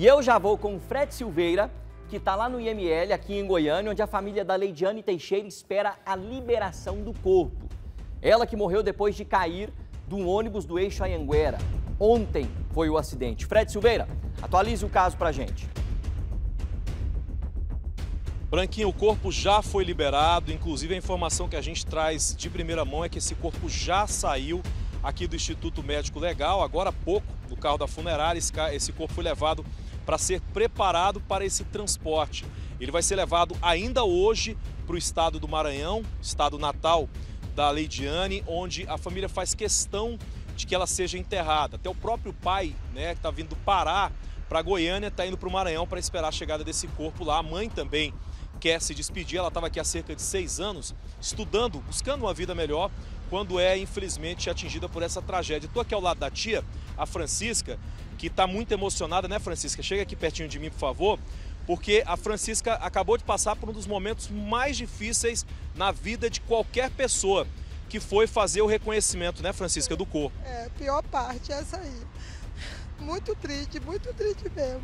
E eu já vou com o Fred Silveira, que está lá no IML, aqui em Goiânia, onde a família da Leidiane Teixeira espera a liberação do corpo. Ela que morreu depois de cair de um ônibus do eixo Anhanguera. Ontem foi o acidente. Fred Silveira, atualize o caso a gente. Branquinho, o corpo já foi liberado, inclusive a informação que a gente traz de primeira mão é que esse corpo já saiu aqui do Instituto Médico Legal, agora há pouco, no carro da funerária, esse corpo foi levado para ser preparado para esse transporte. Ele vai ser levado ainda hoje para o estado do Maranhão, estado natal da Leidiane, onde a família faz questão de que ela seja enterrada. Até o próprio pai, né, que está vindo do Pará para Goiânia, está indo para o Maranhão para esperar a chegada desse corpo lá. A mãe também quer se despedir. Ela estava aqui há cerca de seis anos, estudando, buscando uma vida melhor, quando é infelizmente atingida por essa tragédia. Estou aqui ao lado da tia, a Francisca, que está muito emocionada, né, Francisca? Chega aqui pertinho de mim, por favor, porque a Francisca acabou de passar por um dos momentos mais difíceis na vida de qualquer pessoa, que foi fazer o reconhecimento, né, Francisca, do corpo. É, a pior parte é essa aí. Muito triste, muito triste mesmo.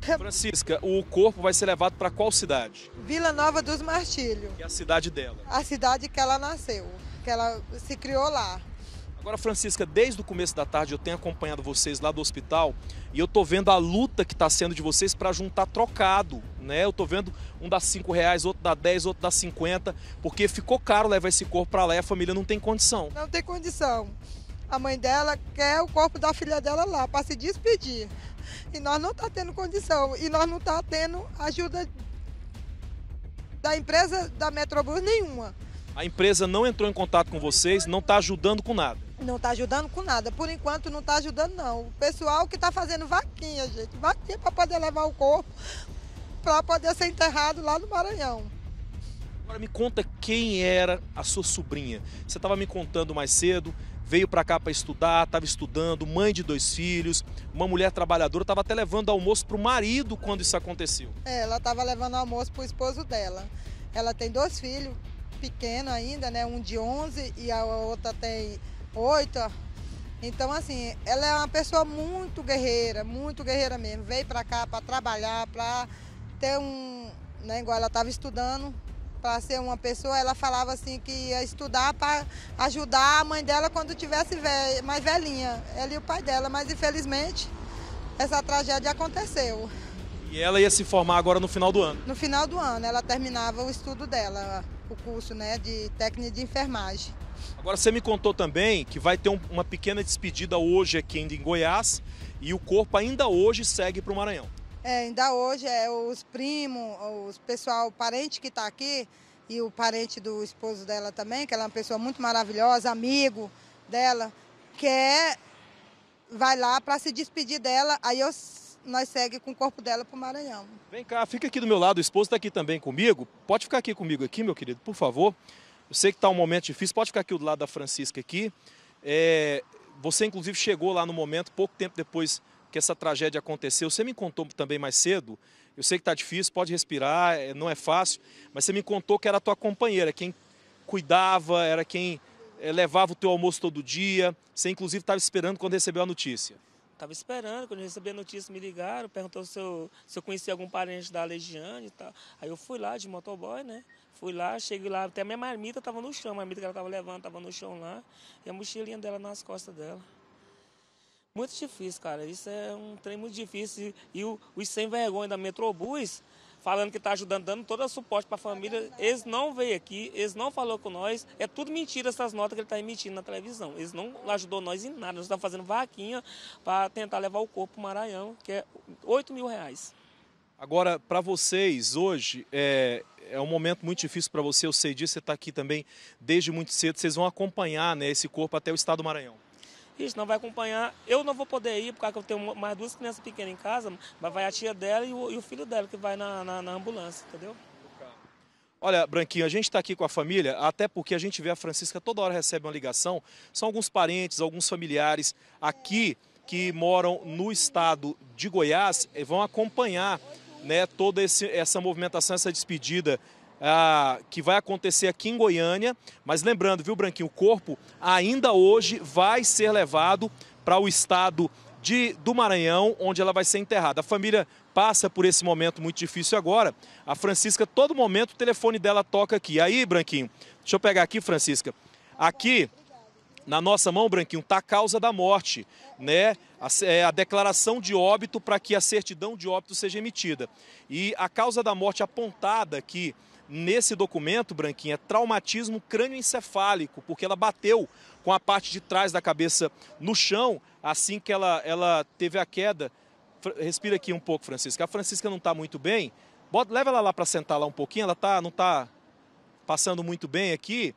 Francisca, o corpo vai ser levado para qual cidade? Vila Nova dos Martílios. Que é a cidade dela. A cidade que ela nasceu, que ela se criou lá. Agora, Francisca, desde o começo da tarde eu tenho acompanhado vocês lá do hospital e eu tô vendo a luta que está sendo de vocês para juntar trocado, né? Eu tô vendo um dá cinco reais, outro dá 10, outro dá 50, porque ficou caro levar esse corpo para lá e a família não tem condição. Não tem condição. A mãe dela quer o corpo da filha dela lá para se despedir. E nós não tá tendo condição e nós não tá tendo ajuda da empresa da Metrobus nenhuma. A empresa não entrou em contato com vocês, não está ajudando com nada. Não está ajudando com nada. Por enquanto não está ajudando não. O pessoal que está fazendo vaquinha, gente, vaquinha para poder levar o corpo para poder ser enterrado lá no Maranhão. Agora me conta quem era a sua sobrinha. Você estava me contando mais cedo, veio para cá para estudar, estava estudando, mãe de dois filhos, uma mulher trabalhadora, estava até levando almoço para o marido quando isso aconteceu. É, ela estava levando almoço para o esposo dela. Ela tem dois filhos, pequeno ainda, né? Um de 11 e a outra tem oito. Então, assim, ela é uma pessoa muito guerreira, muito guerreira mesmo. Veio para cá para trabalhar, para ter um. Né, igual ela estava estudando, para ser uma pessoa, ela falava assim que ia estudar para ajudar a mãe dela quando tivesse velha, mais velhinha, ela e o pai dela, mas infelizmente essa tragédia aconteceu. E ela ia se formar agora no final do ano? No final do ano, ela terminava o estudo dela, o curso né, de técnica de enfermagem. Agora você me contou também que vai ter um, uma pequena despedida hoje aqui em Goiás e o corpo ainda hoje segue para o Maranhão. É, ainda hoje é os primos, os pessoal, o parente que está aqui e o parente do esposo dela também, que ela é uma pessoa muito maravilhosa, amigo dela, quer vai lá para se despedir dela, aí eu, nós segue com o corpo dela para o Maranhão. Vem cá, fica aqui do meu lado, o esposo está aqui também comigo. Pode ficar aqui comigo aqui, meu querido, por favor. Eu sei que está um momento difícil, pode ficar aqui do lado da Francisca aqui. É, você, inclusive, chegou lá no momento, pouco tempo depois que essa tragédia aconteceu. Você me contou também mais cedo, eu sei que está difícil, pode respirar, é, não é fácil, mas você me contou que era a tua companheira, quem cuidava, era quem é, levava o teu almoço todo dia. Você, inclusive, estava esperando quando recebeu a notícia. Tava esperando, quando eu recebi a notícia, me ligaram, perguntou se eu, se eu conhecia algum parente da Legiane e tal. Aí eu fui lá de motoboy, né? Fui lá, cheguei lá, até a minha marmita tava no chão, a marmita que ela tava levando tava no chão lá, e a mochilinha dela nas costas dela. Muito difícil, cara. Isso é um trem muito difícil. E os sem vergonha da Metrobus falando que está ajudando, dando todo o suporte para a família. Eles não veio aqui, eles não falou com nós. É tudo mentira essas notas que ele está emitindo na televisão. Eles não ajudou nós em nada. Nós estamos tá fazendo vaquinha para tentar levar o corpo para o Maranhão, que é 8 mil reais. Agora, para vocês, hoje é, é um momento muito difícil para você, eu sei disso, você está aqui também desde muito cedo. Vocês vão acompanhar né, esse corpo até o estado do Maranhão. Ixi, não vai acompanhar. Eu não vou poder ir, porque eu tenho mais duas crianças pequenas em casa, mas vai a tia dela e o, e o filho dela que vai na, na, na ambulância, entendeu? Olha, Branquinho, a gente está aqui com a família, até porque a gente vê a Francisca toda hora recebe uma ligação. São alguns parentes, alguns familiares aqui que moram no estado de Goiás e vão acompanhar né, toda esse, essa movimentação, essa despedida ah, que vai acontecer aqui em Goiânia. Mas lembrando, viu, Branquinho, o corpo ainda hoje vai ser levado para o estado de, do Maranhão, onde ela vai ser enterrada. A família passa por esse momento muito difícil agora. A Francisca, todo momento, o telefone dela toca aqui. Aí, Branquinho, deixa eu pegar aqui, Francisca. Aqui, na nossa mão, Branquinho, está a causa da morte, né? A, é, a declaração de óbito para que a certidão de óbito seja emitida. E a causa da morte apontada aqui nesse documento, Branquinha, é traumatismo crânioencefálico, porque ela bateu com a parte de trás da cabeça no chão assim que ela, ela teve a queda. Respira aqui um pouco, Francisca. A Francisca não está muito bem. Bota, leva ela lá para sentar lá um pouquinho. Ela tá, não está passando muito bem aqui,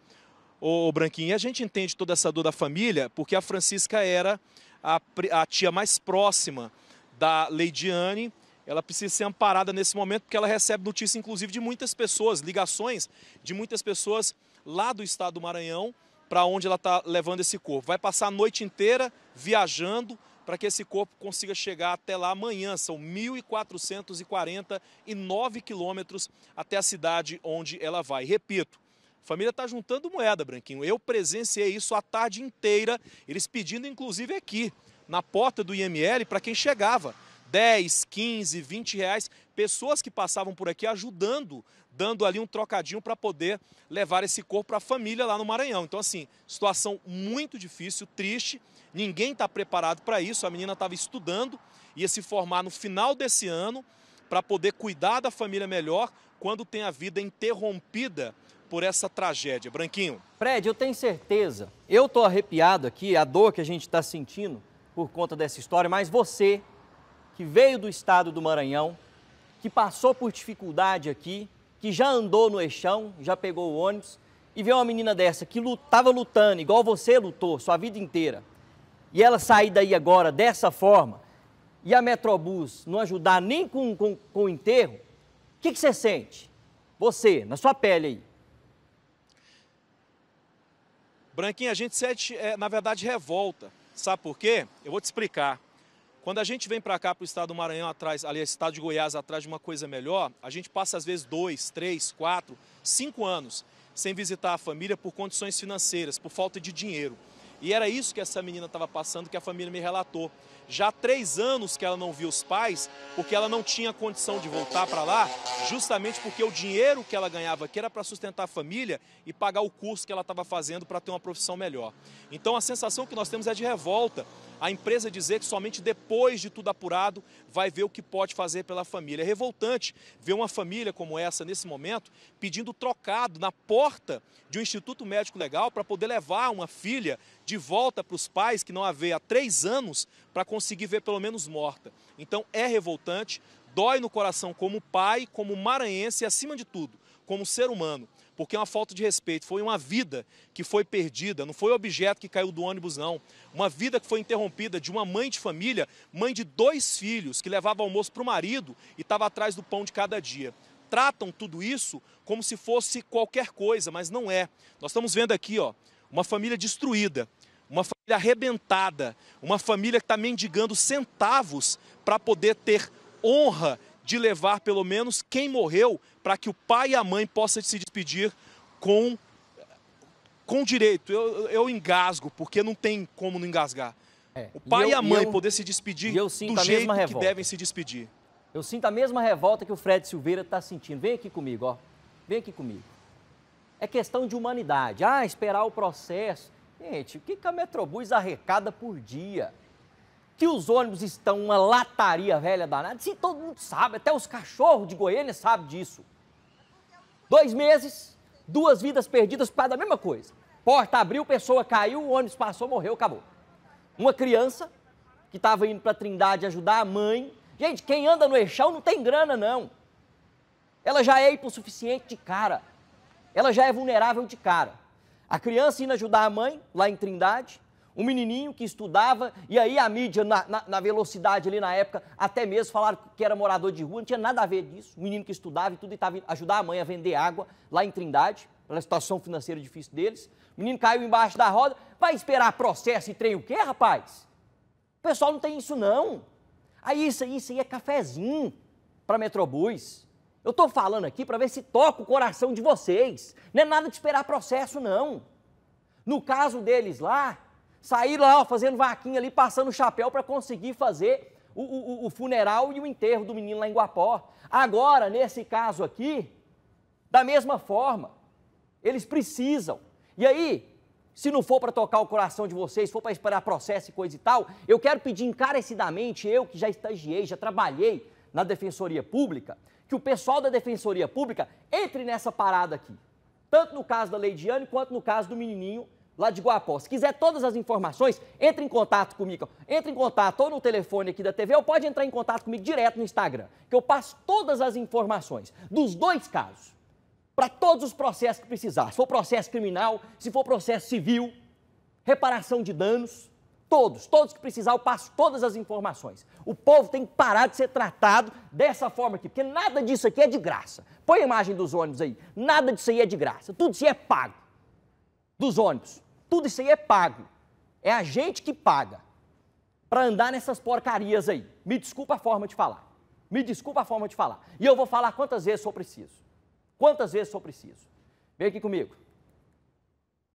ô, Branquinho. E a gente entende toda essa dor da família, porque a Francisca era a, a tia mais próxima da lady anne ela precisa ser amparada nesse momento, porque ela recebe notícia, inclusive, de muitas pessoas, ligações de muitas pessoas lá do estado do Maranhão, para onde ela está levando esse corpo. Vai passar a noite inteira viajando para que esse corpo consiga chegar até lá amanhã. São 1.449 quilômetros até a cidade onde ela vai. Repito, a família está juntando moeda, Branquinho. Eu presenciei isso a tarde inteira, eles pedindo, inclusive, aqui, na porta do IML, para quem chegava 10, 15, 20 reais. Pessoas que passavam por aqui ajudando, dando ali um trocadinho para poder levar esse corpo para a família lá no Maranhão. Então, assim, situação muito difícil, triste. Ninguém está preparado para isso. A menina estava estudando, ia se formar no final desse ano para poder cuidar da família melhor quando tem a vida interrompida por essa tragédia. Branquinho. Fred, eu tenho certeza. Eu estou arrepiado aqui, a dor que a gente está sentindo por conta dessa história, mas você que veio do estado do Maranhão, que passou por dificuldade aqui, que já andou no eixão, já pegou o ônibus, e vê uma menina dessa que estava lutando, igual você lutou sua vida inteira, e ela sair daí agora dessa forma, e a Metrobus não ajudar nem com, com, com o enterro, o que, que você sente? Você, na sua pele aí. Branquinho, a gente sente, é, na verdade, revolta. Sabe por quê? Eu vou te explicar. Quando a gente vem para cá, para o estado do Maranhão, atrás, ali, estado de Goiás, atrás de uma coisa melhor, a gente passa às vezes dois, três, quatro, cinco anos sem visitar a família por condições financeiras, por falta de dinheiro. E era isso que essa menina estava passando, que a família me relatou. Já há três anos que ela não via os pais, porque ela não tinha condição de voltar para lá, justamente porque o dinheiro que ela ganhava aqui era para sustentar a família e pagar o curso que ela estava fazendo para ter uma profissão melhor. Então a sensação que nós temos é de revolta, a empresa dizer que somente depois de tudo apurado vai ver o que pode fazer pela família. É revoltante ver uma família como essa, nesse momento, pedindo trocado na porta de um instituto médico legal para poder levar uma filha de volta para os pais que não a vê há três anos para conseguir ver pelo menos morta. Então é revoltante, dói no coração como pai, como maranhense e, acima de tudo, como ser humano porque é uma falta de respeito. Foi uma vida que foi perdida, não foi objeto que caiu do ônibus, não. Uma vida que foi interrompida de uma mãe de família, mãe de dois filhos, que levava almoço para o marido e estava atrás do pão de cada dia tratam tudo isso como se fosse qualquer coisa, mas não é. Nós estamos vendo aqui, ó, uma família destruída, uma família arrebentada, uma família que está mendigando centavos para poder ter honra de levar pelo menos quem morreu para que o pai e a mãe possam se despedir com, com direito. Eu, eu engasgo, porque não tem como não engasgar. É. O pai e, eu, e a mãe eu, poder se despedir do jeito que devem se despedir. Eu sinto a mesma revolta que o Fred Silveira está sentindo. Vem aqui comigo, ó. Vem aqui comigo. É questão de humanidade. Ah, esperar o processo. Gente, o que, que a Metrobus arrecada por dia? que os ônibus estão uma lataria velha danada. Sim, todo mundo sabe, até os cachorros de Goiânia sabem disso. Dois meses, duas vidas perdidas para a mesma coisa. Porta abriu, pessoa caiu, o ônibus passou, morreu, acabou. Uma criança que estava indo para Trindade ajudar a mãe. Gente, quem anda no eixão não tem grana, não. Ela já é hipossuficiente de cara. Ela já é vulnerável de cara. A criança indo ajudar a mãe, lá em Trindade, um menininho que estudava, e aí a mídia, na, na, na, velocidade ali na época, até mesmo falaram que era morador de rua, não tinha nada a ver disso. Um menino que estudava e tudo, e estava ajudar a mãe a vender água lá em Trindade, pela situação financeira difícil deles. O menino caiu embaixo da roda, vai esperar processo e trem o quê, rapaz? O pessoal não tem isso, não. Aí isso aí, isso aí é cafezinho para Metrobus. Eu estou falando aqui para ver se toca o coração de vocês. Não é nada de esperar processo, não. No caso deles lá, sair lá ó, fazendo vaquinha ali, passando o chapéu para conseguir fazer o, o, o, funeral e o enterro do menino lá em Guapó. Agora, nesse caso aqui, da mesma forma, eles precisam. E aí, se não for para tocar o coração de vocês, for para esperar processo e coisa e tal, eu quero pedir encarecidamente, eu que já estagiei, já trabalhei na Defensoria Pública, que o pessoal da Defensoria Pública entre nessa parada aqui. Tanto no caso da Leidiane quanto no caso do menininho lá de Guapó. Se quiser todas as informações, entre em contato comigo. Entre em contato ou no telefone aqui da TV ou pode entrar em contato comigo direto no Instagram, que eu passo todas as informações dos dois casos, para todos os processos que precisar. Se for processo criminal, se for processo civil, reparação de danos, todos, todos que precisar, eu passo todas as informações. O povo tem que parar de ser tratado dessa forma aqui, porque nada disso aqui é de graça. Põe a imagem dos ônibus aí, nada disso aí é de graça, tudo isso é pago. Dos ônibus. Tudo isso aí é pago. É a gente que paga para andar nessas porcarias aí. Me desculpa a forma de falar. Me desculpa a forma de falar. E eu vou falar quantas vezes eu preciso. Quantas vezes eu preciso. Vem aqui comigo.